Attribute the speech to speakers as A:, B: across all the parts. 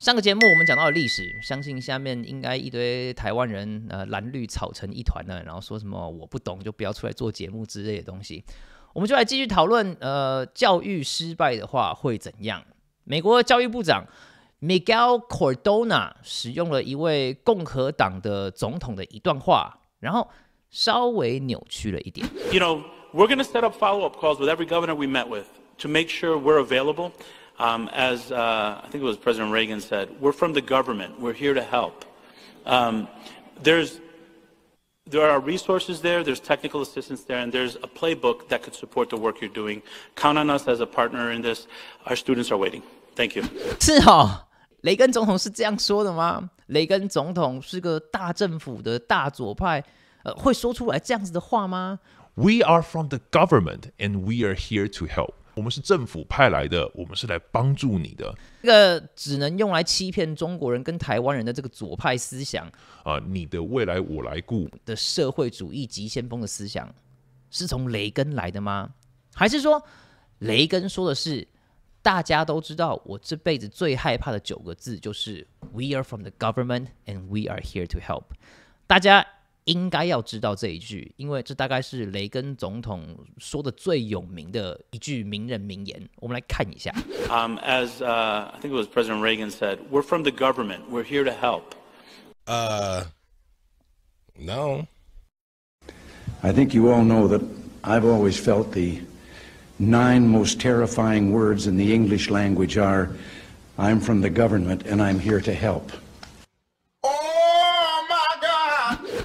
A: 上个节目我们讲到了历史，相信下面应该一堆台湾人，呃，蓝绿吵成一团了，然后说什么我不懂就不要出来做节目之类的东西。我们就来继续讨论，呃，教育失败的话会怎样？美国教育部长 Miguel c o r d o n a 使用了一位共和党的总统的一段话，然后稍微扭曲了一点。You know, we're going to set up follow-up calls with every governor we met with to make sure we're available. Um, as uh, I think it was President Reagan said, we're from the government. We're here to help. Um, there's there are resources there, there's technical assistance there, and there's a playbook that could support the work you're doing. Count on us as a partner in this. Our students are waiting. Thank you. 是哦，雷根总统是这样说的吗？雷根总统是个大政府的大左派，呃，会说出来这样子的话吗？We are from the government, and we are here to help. 我们是政府派来的，我们是来帮助你的。这个只能用来欺骗中国人跟台湾人的这个左派思想啊！你的未来我来顾的社会主义急先锋的思想，是从雷根来的吗？还是说雷根说的是大家都知道，我这辈子最害怕的九个字就是 “We are from the government and we are here to help”。大家。应该要知道这一句，因为这大概是雷根总统说的最有名的一句名人名言。我们来看一下。Um, as uh, I think it was President Reagan said, "We're from the government. We're here to help." Uh, no. I think you all know that I've always felt the nine most terrifying words in the English language are, "I'm from the government and I'm here to help."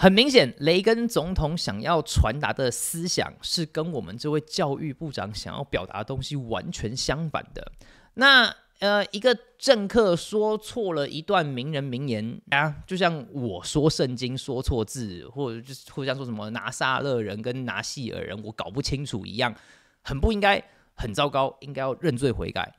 A: 很明显，雷根总统想要传达的思想是跟我们这位教育部长想要表达的东西完全相反的。那呃，一个政客说错了一段名人名言啊，就像我说圣经说错字，或者就像说什么拿撒勒人跟拿细尔人，我搞不清楚一样，很不应该，很糟糕，应该要认罪悔改。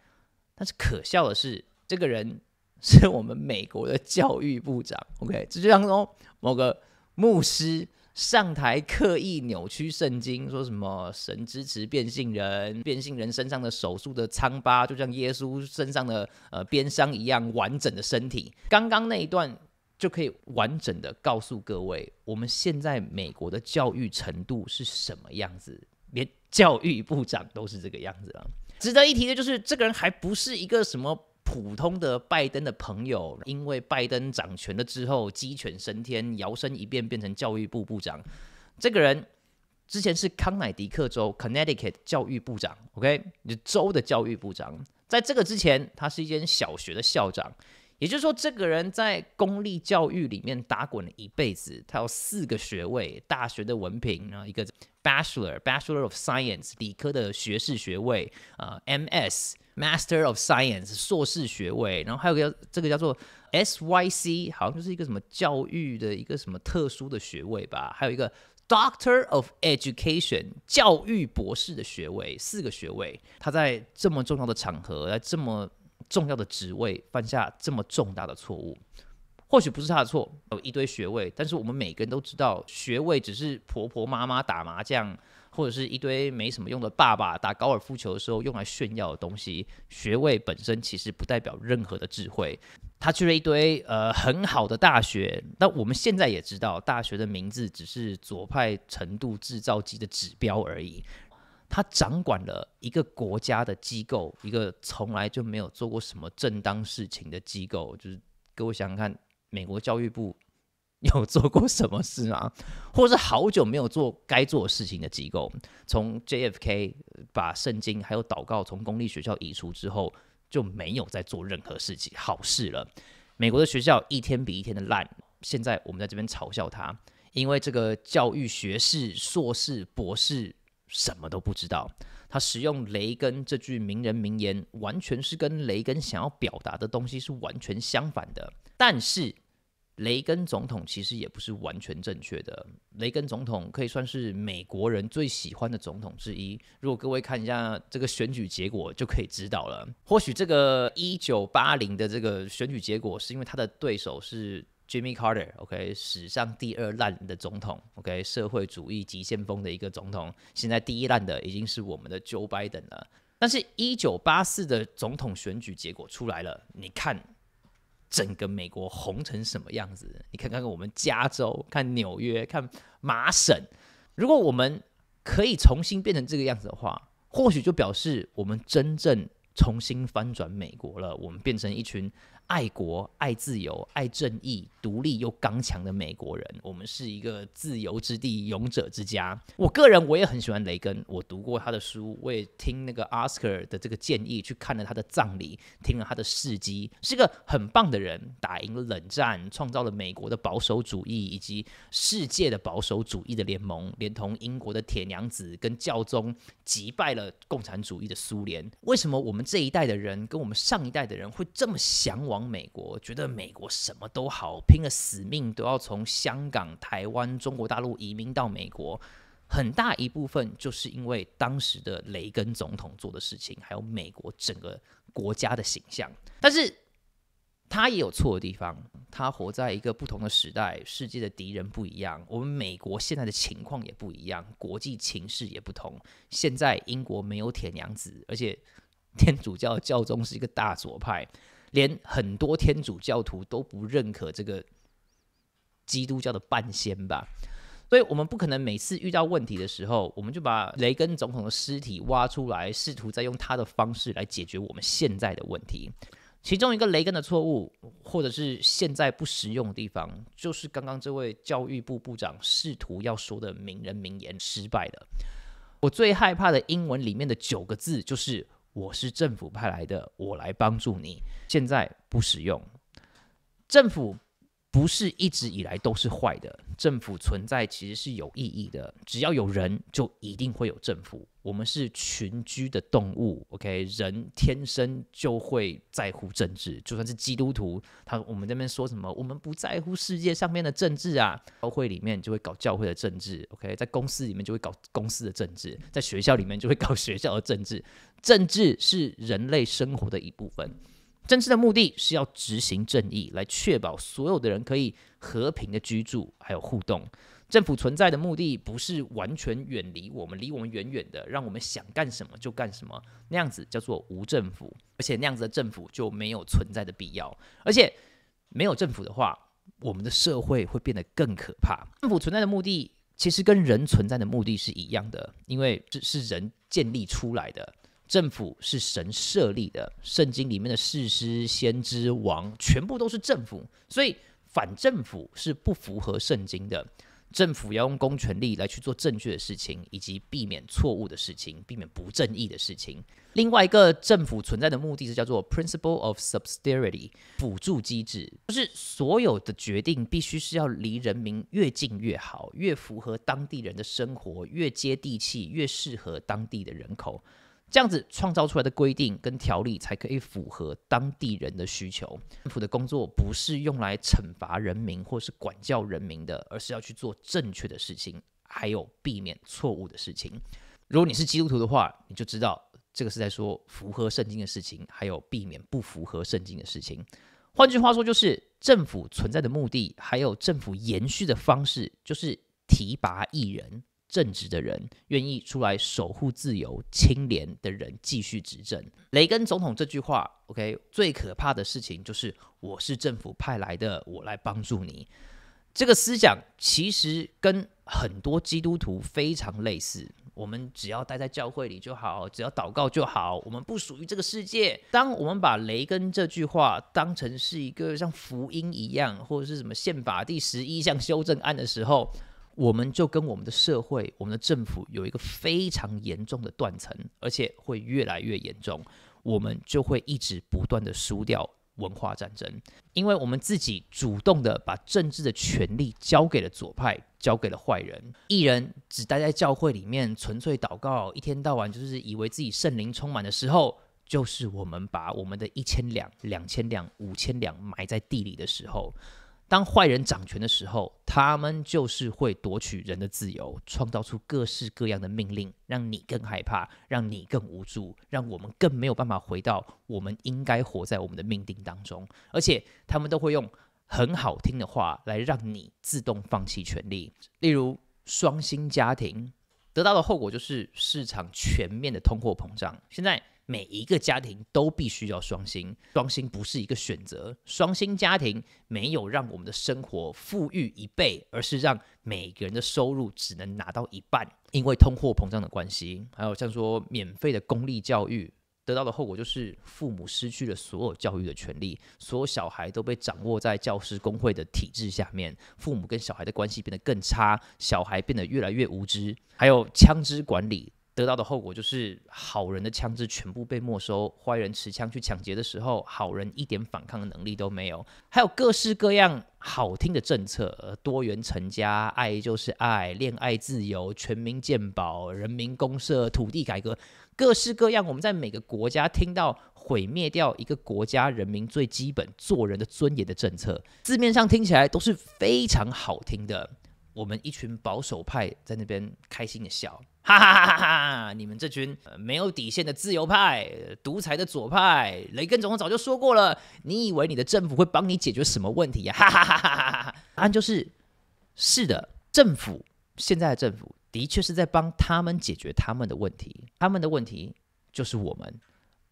A: 但是可笑的是，这个人是我们美国的教育部长。OK，这就当中某个。牧师上台刻意扭曲圣经，说什么“神支持变性人”，变性人身上的手术的疮疤，就像耶稣身上的呃鞭伤一样完整的身体。刚刚那一段就可以完整的告诉各位，我们现在美国的教育程度是什么样子，连教育部长都是这个样子了。值得一提的就是，这个人还不是一个什么。普通的拜登的朋友，因为拜登掌权了之后，鸡犬升天，摇身一变变成教育部部长。这个人之前是康乃狄克州 （Connecticut） 教育部长，OK，州的教育部长。在这个之前，他是一间小学的校长。也就是说，这个人在公立教育里面打滚了一辈子。他有四个学位：大学的文凭，然后一个 Bachelor，Bachelor of Science，理科的学士学位；啊，M.S. Master of Science，硕士学位。然后还有个这个叫做 S.Y.C.，好像就是一个什么教育的一个什么特殊的学位吧。还有一个 Doctor of Education，教育博士的学位。四个学位，他在这么重要的场合，在这么。重要的职位犯下这么重大的错误，或许不是他的错。有一堆学位，但是我们每个人都知道，学位只是婆婆妈妈打麻将，或者是一堆没什么用的爸爸打高尔夫球的时候用来炫耀的东西。学位本身其实不代表任何的智慧。他去了一堆呃很好的大学，那我们现在也知道，大学的名字只是左派程度制造机的指标而已。他掌管了一个国家的机构，一个从来就没有做过什么正当事情的机构，就是各位想想看，美国教育部有做过什么事吗？或者是好久没有做该做事情的机构？从 JFK 把圣经还有祷告从公立学校移除之后，就没有再做任何事情好事了。美国的学校一天比一天的烂，现在我们在这边嘲笑他，因为这个教育学士、硕士、博士。什么都不知道，他使用雷根这句名人名言，完全是跟雷根想要表达的东西是完全相反的。但是，雷根总统其实也不是完全正确的。雷根总统可以算是美国人最喜欢的总统之一，如果各位看一下这个选举结果，就可以知道了。或许这个一九八零的这个选举结果，是因为他的对手是。Jimmy Carter，OK，史上第二烂的总统，OK，社会主义极限风的一个总统。现在第一烂的已经是我们的 Joe Biden 了。但是，一九八四的总统选举结果出来了，你看整个美国红成什么样子？你看，看看我们加州，看纽约，看麻省。如果我们可以重新变成这个样子的话，或许就表示我们真正重新翻转美国了。我们变成一群。爱国、爱自由、爱正义、独立又刚强的美国人，我们是一个自由之地、勇者之家。我个人我也很喜欢雷根，我读过他的书，我也听那个 Oscar 的这个建议去看了他的葬礼，听了他的事迹，是个很棒的人，打赢了冷战，创造了美国的保守主义以及世界的保守主义的联盟，连同英国的铁娘子跟教宗击败了共产主义的苏联。为什么我们这一代的人跟我们上一代的人会这么向往？美国觉得美国什么都好，拼了死命都要从香港、台湾、中国大陆移民到美国，很大一部分就是因为当时的雷根总统做的事情，还有美国整个国家的形象。但是他也有错的地方，他活在一个不同的时代，世界的敌人不一样，我们美国现在的情况也不一样，国际情势也不同。现在英国没有铁娘子，而且天主教教宗是一个大左派。连很多天主教徒都不认可这个基督教的半仙吧，所以，我们不可能每次遇到问题的时候，我们就把雷根总统的尸体挖出来，试图再用他的方式来解决我们现在的问题。其中一个雷根的错误，或者是现在不实用的地方，就是刚刚这位教育部部长试图要说的名人名言失败了。我最害怕的英文里面的九个字就是。我是政府派来的，我来帮助你。现在不使用政府。不是一直以来都是坏的，政府存在其实是有意义的。只要有人，就一定会有政府。我们是群居的动物，OK？人天生就会在乎政治，就算是基督徒，他我们那边说什么？我们不在乎世界上面的政治啊，教会里面就会搞教会的政治，OK？在公司里面就会搞公司的政治，在学校里面就会搞学校的政治。政治是人类生活的一部分。政治的目的是要执行正义，来确保所有的人可以和平的居住还有互动。政府存在的目的不是完全远离我们，离我们远远的，让我们想干什么就干什么，那样子叫做无政府，而且那样子的政府就没有存在的必要。而且没有政府的话，我们的社会会变得更可怕。政府存在的目的其实跟人存在的目的是一样的，因为这是人建立出来的。政府是神设立的，圣经里面的士师、先知、王全部都是政府，所以反政府是不符合圣经的。政府要用公权力来去做正确的事情，以及避免错误的事情，避免不正义的事情。另外一个政府存在的目的是叫做 principle of subsidiarity，辅助机制，就是所有的决定必须是要离人民越近越好，越符合当地人的生活，越接地气，越适合当地的人口。这样子创造出来的规定跟条例才可以符合当地人的需求。政府的工作不是用来惩罚人民或是管教人民的，而是要去做正确的事情，还有避免错误的事情。如果你是基督徒的话，你就知道这个是在说符合圣经的事情，还有避免不符合圣经的事情。换句话说，就是政府存在的目的，还有政府延续的方式，就是提拔艺人。正直的人愿意出来守护自由、清廉的人继续执政。雷根总统这句话，OK，最可怕的事情就是我是政府派来的，我来帮助你。这个思想其实跟很多基督徒非常类似。我们只要待在教会里就好，只要祷告就好，我们不属于这个世界。当我们把雷根这句话当成是一个像福音一样，或者是什么宪法第十一项修正案的时候。我们就跟我们的社会、我们的政府有一个非常严重的断层，而且会越来越严重。我们就会一直不断的输掉文化战争，因为我们自己主动的把政治的权利交给了左派，交给了坏人。一人只待在教会里面，纯粹祷告，一天到晚就是以为自己圣灵充满的时候，就是我们把我们的一千两、两千两、五千两埋在地里的时候。当坏人掌权的时候，他们就是会夺取人的自由，创造出各式各样的命令，让你更害怕，让你更无助，让我们更没有办法回到我们应该活在我们的命定当中。而且，他们都会用很好听的话来让你自动放弃权利。例如，双薪家庭得到的后果就是市场全面的通货膨胀。现在。每一个家庭都必须要双薪，双薪不是一个选择。双薪家庭没有让我们的生活富裕一倍，而是让每个人的收入只能拿到一半，因为通货膨胀的关系。还有像说免费的公立教育，得到的后果就是父母失去了所有教育的权利，所有小孩都被掌握在教师工会的体制下面，父母跟小孩的关系变得更差，小孩变得越来越无知。还有枪支管理。得到的后果就是好人的枪支全部被没收，坏人持枪去抢劫的时候，好人一点反抗的能力都没有。还有各式各样好听的政策，多元成家，爱就是爱，恋爱自由，全民健保，人民公社，土地改革，各式各样。我们在每个国家听到毁灭掉一个国家人民最基本做人的尊严的政策，字面上听起来都是非常好听的。我们一群保守派在那边开心的笑，哈哈哈哈哈哈！你们这群没有底线的自由派、独裁的左派，雷根总统早就说过了，你以为你的政府会帮你解决什么问题呀？哈哈哈哈哈哈！答案就是：是的，政府现在的政府的确是在帮他们解决他们的问题，他们的问题就是我们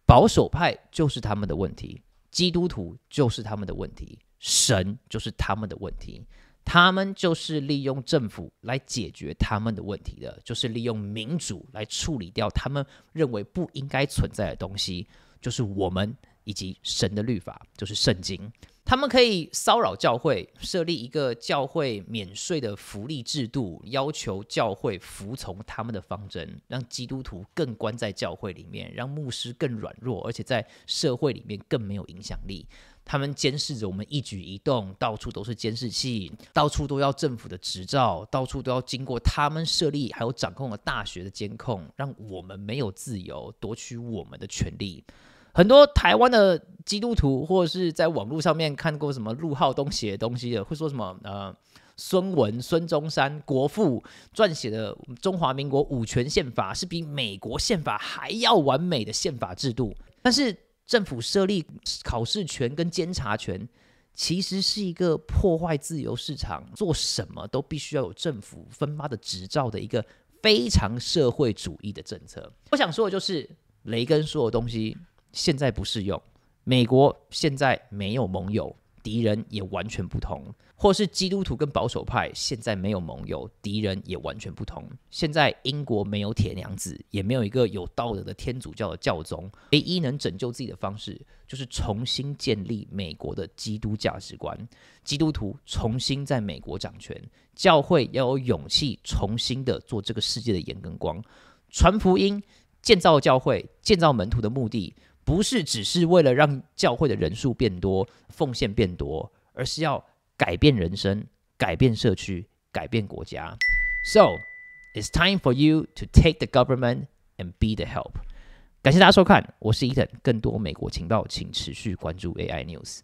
A: 保守派，就是他们的问题，基督徒就是他们的问题，神就是他们的问题。他们就是利用政府来解决他们的问题的，就是利用民主来处理掉他们认为不应该存在的东西，就是我们以及神的律法，就是圣经。他们可以骚扰教会，设立一个教会免税的福利制度，要求教会服从他们的方针，让基督徒更关在教会里面，让牧师更软弱，而且在社会里面更没有影响力。他们监视着我们一举一动，到处都是监视器，到处都要政府的执照，到处都要经过他们设立还有掌控的大学的监控，让我们没有自由，夺取我们的权利。很多台湾的基督徒或者是在网络上面看过什么陆浩东写东西的，会说什么呃，孙文、孙中山、国父撰写的《中华民国五权宪法》是比美国宪法还要完美的宪法制度，但是。政府设立考试权跟监察权，其实是一个破坏自由市场，做什么都必须要有政府分发的执照的一个非常社会主义的政策。我想说的就是，雷根说的东西现在不适用，美国现在没有盟友。敌人也完全不同，或是基督徒跟保守派现在没有盟友，敌人也完全不同。现在英国没有铁娘子，也没有一个有道德的天主教的教宗，唯一能拯救自己的方式就是重新建立美国的基督价值观，基督徒重新在美国掌权，教会要有勇气重新的做这个世界的盐跟光，传福音，建造教会，建造门徒的目的。不是只是为了让教会的人数变多、奉献变多，而是要改变人生、改变社区、改变国家。So it's time for you to take the government and be the help。感谢大家收看，我是伊藤，更多美国情报请持续关注 AI News。